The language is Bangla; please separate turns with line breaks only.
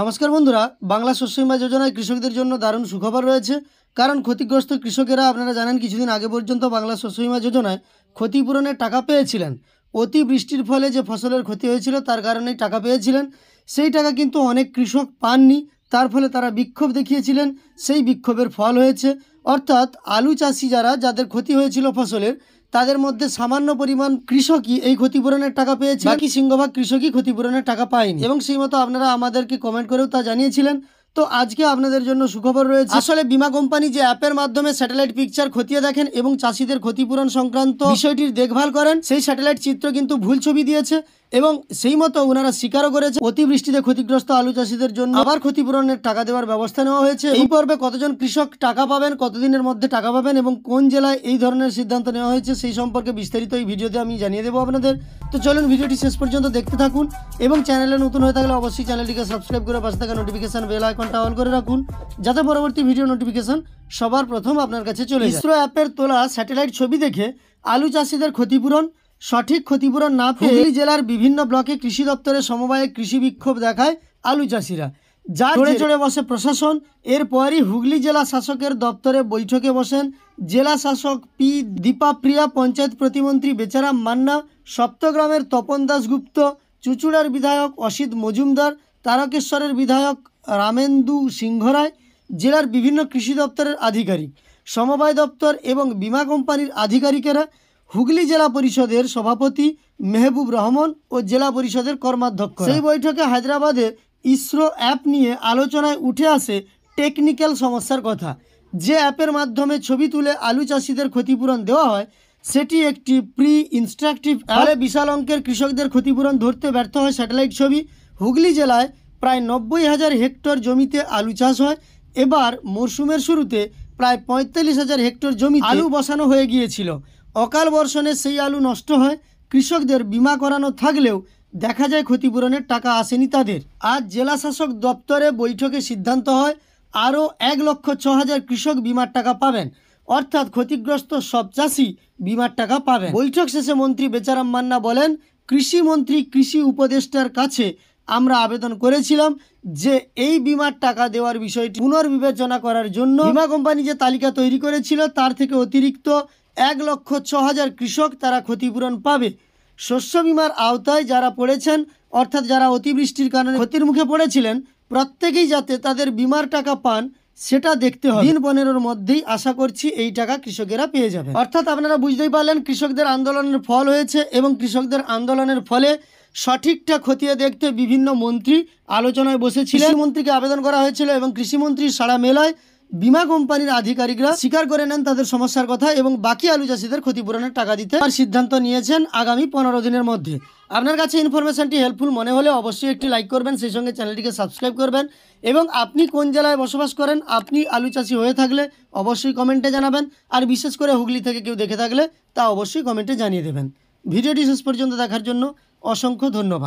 নমস্কার বন্ধুরা বাংলা শস্য বীমা যোজনায় কৃষকদের জন্য দারুণ সুখবর রয়েছে কারণ ক্ষতিগ্রস্ত কৃষকেরা আপনারা জানেন কিছুদিন আগে পর্যন্ত বাংলা শস্য বীমা যোজনায় ক্ষতিপূরণের টাকা পেয়েছিলেন অতি বৃষ্টির ফলে যে ফসলের ক্ষতি হয়েছিল তার কারণেই টাকা পেয়েছিলেন সেই টাকা কিন্তু অনেক কৃষক পাননি তার ফলে তারা বিক্ষোভ দেখিয়েছিলেন সেই বিক্ষোভের ফল হয়েছে অর্থাৎ আলু চাষি যারা যাদের ক্ষতি হয়েছিল ফসলের তাদের মধ্যে সামান্য পরিমাণ কৃষকই এই ক্ষতিপূরণের টাকা পেয়েছে বাকি সিংহভাগ কৃষকই ক্ষতিপূরণের টাকা পায়নি এবং সেই মতো আপনারা আমাদেরকে কমেন্ট করেও তা জানিয়েছিলেন তো আজকে আপনাদের জন্য সুখবর রয়েছে আসলে বিমা কোম্পানি যে অ্যাপের মাধ্যমে স্যাটেলাইট পিকচার খতিয়ে দেখেন এবং চাষিদের ক্ষতিপূরণ সংক্রান্ত বিষয়টির দেখভাল করেন সেই স্যাটেলাইট চিত্র কিন্তু ভুল ছবি দিয়েছে এবং সেই মতো ওনারা স্বীকারও করেছে অতিবৃষ্টিতে ক্ষতিগ্রস্ত আলু চাষিদের জন্য আবার ক্ষতিপূরণের টাকা দেওয়ার ব্যবস্থা নেওয়া হয়েছে এই পর্বে কতজন কৃষক টাকা পাবেন কতদিনের মধ্যে টাকা পাবেন এবং কোন জেলায় এই ধরনের সিদ্ধান্ত নেওয়া হয়েছে সেই সম্পর্কে বিস্তারিত এই ভিডিওতে আমি জানিয়ে দেবো আপনাদের তো চলুন ভিডিওটি শেষ পর্যন্ত দেখতে থাকুন এবং চ্যানেলে নতুন হয়ে থাকলে অবশ্যই চ্যানেলটিকে সাবস্ক্রাইব করে পাশে থাকা নোটিফিকেশান বেল আইকনটা অন করে রাখুন যাতে পরবর্তী ভিডিও নোটিফিকেশান সবার প্রথম আপনার কাছে চলে ইসরো অ্যাপের তোলা স্যাটেলাইট ছবি দেখে আলু চাষিদের ক্ষতিপূরণ সঠিক ক্ষতিপূরণ না পেয়ে জেলার বিভিন্ন ব্লকে কৃষি দপ্তরের সমবায়ে কৃষি বিক্ষোভ দেখায় আলু চাষিরা যা চড়ে চড়ে বসে প্রশাসন এরপরই হুগলি জেলা শাসকের দপ্তরে বৈঠকে বসেন জেলা শাসক পি দীপাপ্রিয়া পঞ্চায়েত প্রতিমন্ত্রী বেচারাম মান্না সপ্তগ্রামের তপন দাসগুপ্ত চুচুড়ার বিধায়ক অসিত মজুমদার তারকেশ্বরের বিধায়ক রামেন্দু সিংহরায় জেলার বিভিন্ন কৃষি দপ্তরের আধিকারিক সমবায় দপ্তর এবং বিমা কোম্পানির আধিকারিকেরা হুগলি জেলা পরিষদের সভাপতি মেহবুব রহমান ও জেলা পরিষদের কর্মাধ্যক্ষ সেই বৈঠকে হায়দ্রাবাদে ইসরো অ্যাপ নিয়ে আলোচনায় উঠে আসে টেকনিক্যাল সমস্যার কথা যে অ্যাপের মাধ্যমে ছবি তুলে আলু চাষিদের ক্ষতিপূরণ দেওয়া হয় সেটি একটি প্রি ইনস্ট্রাকটিভ ফলে বিশাল অঙ্কের কৃষকদের ক্ষতিপূরণ ধরতে ব্যর্থ হয় স্যাটেলাইট ছবি হুগলি জেলায় প্রায় নব্বই হাজার হেক্টর জমিতে আলু চাষ হয় এবার মরশুমের শুরুতে প্রায় পঁয়তাল্লিশ হাজার হেক্টর জমি আলু বসানো হয়ে গিয়েছিল অকাল বর্ষণে সেই আলু নষ্ট হয় কৃষকদের বিমা করানো থাকলেও দেখা যায় ক্ষতিপূরণের টাকা আসেনি তাদের আজ জেলা শাসক দপ্তরে বৈঠকে সিদ্ধান্ত হয় আরও এক লক্ষ ছ হাজার কৃষক বিমার টাকা পাবেন অর্থাৎ ক্ষতিগ্রস্ত সব চাষি বিমার টাকা পাবেন বৈঠক শেষে মন্ত্রী বেচারাম মান্না বলেন কৃষিমন্ত্রী কৃষি উপদেষ্টার কাছে আমরা আবেদন করেছিলাম যে এই বিমার টাকা দেওয়ার বিষয়টি পুনর্বিবেচনা করার জন্য বিমা কোম্পানি যে তালিকা তৈরি করেছিল তার থেকে অতিরিক্ত এক লক্ষ ছ হাজার কৃষক তারা ক্ষতিপূরণ পাবে শস্য বিমার আওতায় যারা পড়েছেন অর্থাৎ যারা অতিবৃষ্টির কারণে ক্ষতির মুখে পড়েছিলেন প্রত্যেকেই যাতে তাদের বিমার টাকা পান সেটা দেখতে হবে দিন পনেরোর মধ্যেই আশা করছি এই টাকা কৃষকেরা পেয়ে যাবে অর্থাৎ আপনারা বুঝতেই পারলেন কৃষকদের আন্দোলনের ফল হয়েছে এবং কৃষকদের আন্দোলনের ফলে সঠিকটা খতিয়ে দেখতে বিভিন্ন মন্ত্রী আলোচনায় বসেছিলেন মন্ত্রীকে আবেদন করা হয়েছিল এবং কৃষিমন্ত্রী সারা মেলায় বিমা কোম্পানির আধিকারিকরা স্বীকার করে নেন তাদের সমস্যার কথা এবং বাকি আলু চাষিদের ক্ষতিপূরণের টাকা দিতে তার সিদ্ধান্ত নিয়েছেন আগামী পনেরো দিনের মধ্যে আপনার কাছে ইনফরমেশনটি হেল্পফুল মনে হলে অবশ্যই একটি লাইক করবেন সেই সঙ্গে চ্যানেলটিকে সাবস্ক্রাইব করবেন এবং আপনি কোন জেলায় বসবাস করেন আপনি আলু চাষি হয়ে থাকলে অবশ্যই কমেন্টে জানাবেন আর বিশেষ করে হুগলি থেকে কেউ দেখে থাকলে তা অবশ্যই কমেন্টে জানিয়ে দেবেন ভিডিওটি শেষ পর্যন্ত দেখার জন্য অসংখ্য ধন্যবাদ